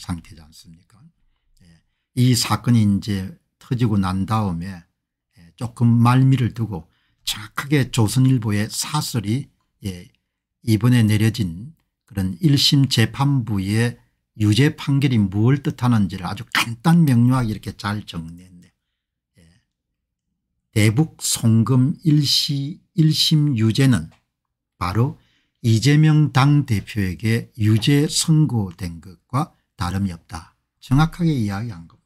상태지 않습니까 예. 이 사건이 이제 터지고 난 다음에 예, 조금 말미를 두고 정확하게 조선일보의 사설이 예, 이번에 내려진 그런 1심 재판부의 유죄 판결이 무엇을 뜻하는지를 아주 간단 명료하게 이렇게 잘 정리했네. 예. 대북 송금 1시 1심 유죄는 바로 이재명 당대표에게 유죄 선고된 것과 다름이 없다. 정확하게 이야기한 겁니다.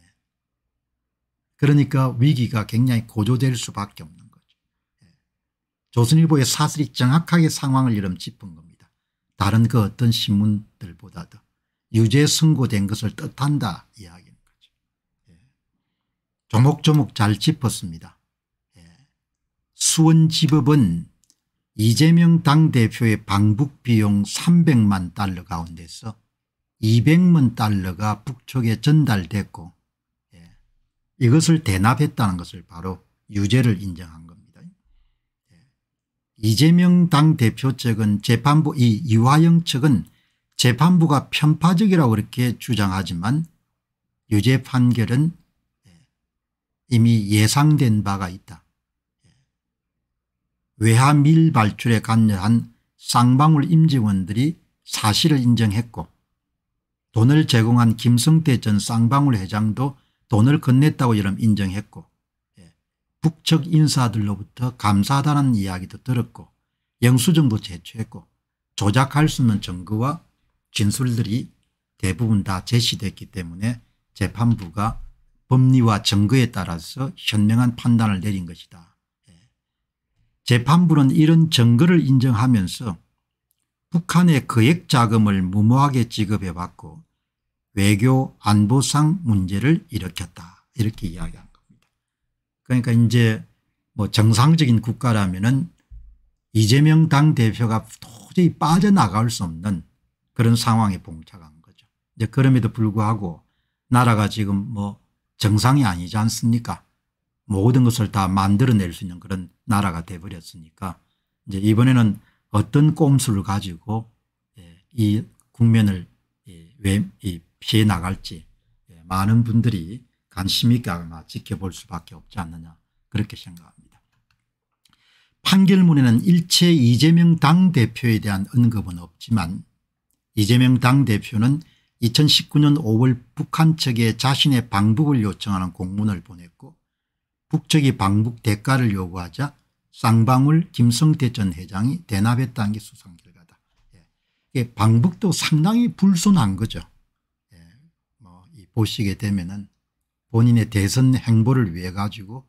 예. 그러니까 위기가 굉장히 고조될 수밖에 없는 거죠. 예. 조선일보의 사슬이 정확하게 상황을 이름 짚은 겁니다. 다른 그 어떤 신문들보다도 유죄 선고된 것을 뜻한다 이야기는 거죠. 예. 조목조목 잘 짚었습니다. 수원지법은 이재명 당대표의 방북비용 300만 달러 가운데서 200만 달러가 북쪽에 전달됐고 예. 이것을 대납했다는 것을 바로 유죄를 인정한 겁니다. 예. 이재명 당대표 측은 재판부 이 이화영 측은 재판부가 편파적이라고 그렇게 주장하지만 유죄 판결은 예, 이미 예상된 바가 있다. 예, 외화 밀 발출에 관여한 쌍방울 임직원들이 사실을 인정했고 돈을 제공한 김성태 전 쌍방울 회장도 돈을 건넸다고 여름 인정했고 예. 북측 인사들로부터 감사하다는 이야기도 들었고 영수증도 제출했고 조작할 수 있는 증거와 진술들이 대부분 다 제시됐기 때문에 재판부가 법리와 증거에 따라서 현명한 판단을 내린 것이다. 예. 재판부는 이런 증거를 인정하면서 북한의 거액 자금을 무모하게 지급해왔고 외교 안보상 문제를 일으켰다 이렇게 이야기한 겁니다. 그러니까 이제 뭐 정상적인 국가라면은 이재명 당대표가 도저히 빠져나갈 수 없는 그런 상황에 봉착한 거죠. 이제 그럼에도 불구하고 나라가 지금 뭐 정상이 아니지 않습니까 모든 것을 다 만들어낼 수 있는 그런 나라가 돼버렸으니까 이제 이번에는 어떤 꼼수를 가지고 예, 이 국면을 예, 이 피해 나갈지 예, 많은 분들이 관심이 가마 지켜볼 수밖에 없지 않느냐 그렇게 생각합니다. 판결문에는 일체 이재명 당대표에 대한 언급은 없지만 이재명 당대표는 2019년 5월 북한 측에 자신의 방북을 요청하는 공문을 보냈고 북측이 방북 대가를 요구하자 쌍방울 김성태 전 회장이 대납했다는 게 수상 결과다. 예, 방북도 상당히 불손한 거죠. 보시게 되면은 본인의 대선 행보를 위해 가지고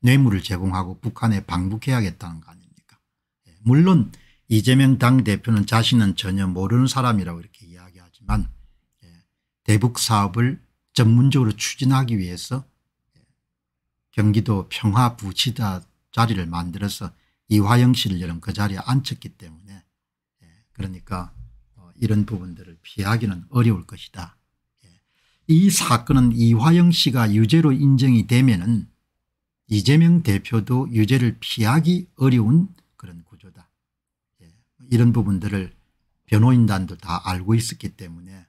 뇌물을 제공하고 북한에 방북해야겠다는 거 아닙니까 예, 물론 이재명 당대표는 자신은 전혀 모르는 사람이라고 이렇게 이야기하지만 예, 대북 사업을 전문적으로 추진하기 위해서 예, 경기도 평화부지다 자리를 만들어서 이화영 씨를 여름 그 자리에 앉혔기 때문에 그러니까 어, 이런 부분들을 피하기는 어려울 것이다 이 사건은 이화영 씨가 유죄로 인정이 되면 은 이재명 대표도 유죄를 피하기 어려운 그런 구조다. 예. 뭐 이런 부분들을 변호인단도 다 알고 있었기 때문에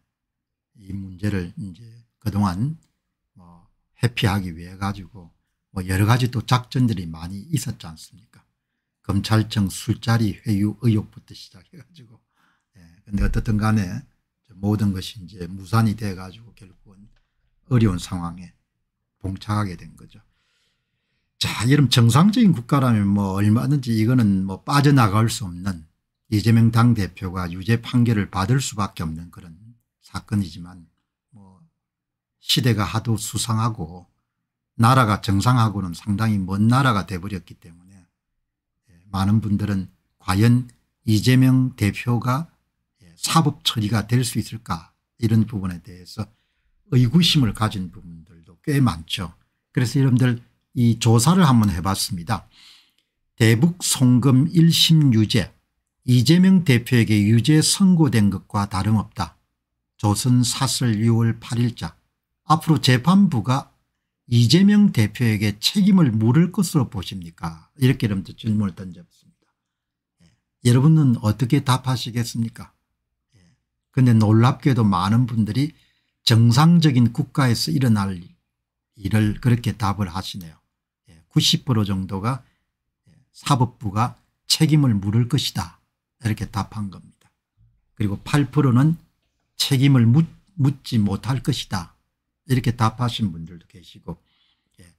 이 문제를 이제 그동안 뭐 회피하기 위해 가지고 뭐 여러 가지 또 작전들이 많이 있었지 않습니까 검찰청 술자리 회유 의혹부터 시작해 가지고 예. 근데 어떻든 간에 모든 것이 이제 무산이 돼 가지고 결국 어려운 상황에 봉착하게 된 거죠. 자, 여러분 정상적인 국가라면 뭐 얼마든지 이거는 뭐 빠져나갈 수 없는 이재명 당대표가 유죄 판결을 받을 수밖에 없는 그런 사건이지만 뭐 시대가 하도 수상하고 나라가 정상하고는 상당히 먼 나라가 돼버렸기 때문에 예, 많은 분들은 과연 이재명 대표가 예, 사법 처리가 될 수 있을까 이런 부분에 대해서 의구심을 가진 부분들도 꽤 많죠. 그래서 여러분들 이 조사를 한번 해봤습니다. 대북 송금 1심 유죄 이재명 대표에게 유죄 선고된 것과 다름없다. 조선 사설 6월 8일자 앞으로 재판부가 이재명 대표에게 책임을 물을 것으로 보십니까 이렇게 여러분들 질문을 던졌습니다. 예. 여러분은 어떻게 답하시겠습니까 그런데 예. 놀랍게도 많은 분들이 정상적인 국가에서 일어날 일을 그렇게 답을 하시네요. 90% 예, 정도가 사법부가 책임을 물을 것이다 이렇게 답한 겁니다. 그리고 8%는 책임을 묻, 묻지 못할 것이다 이렇게 답하신 분들도 계시고 예,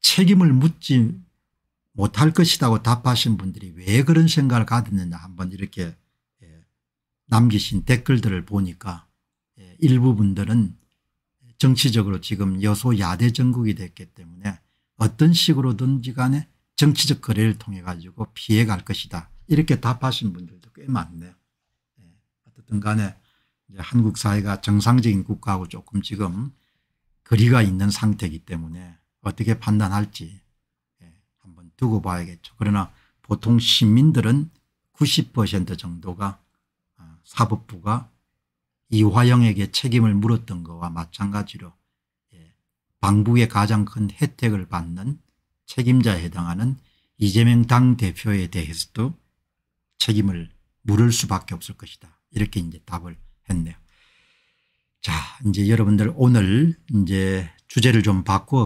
책임을 묻지 못할 것이라고 답하신 분들이 왜 그런 생각을 가졌느냐 한번 이렇게 예, 남기신 댓글들을 보니까 일부분들은 정치적으로 지금 여소야대 정국이 됐기 때문에 어떤 식으로든지 간에 정치적 거래를 통해 가지고 피해갈 것이다. 이렇게 답하신 분들도 꽤 많네요. 예, 어떻든 간에 한국 사회가 정상적인 국가하고 조금 지금 거리가 있는 상태이기 때문에 어떻게 판단할지 예, 한번 두고 봐야겠죠. 그러나 보통 시민들은 90% 정도가 아, 사법부가 이화영에게 책임을 물었던 것과 마찬가지로 예, 방북의 가장 큰 혜택을 받는 책임자에 해당하는 이재명 당대표에 대해서도 책임을 물을 수밖에 없을 것이다. 이렇게 이제 답을 했네요. 자, 이제 여러분들 오늘 이제 주제를 좀 바꿔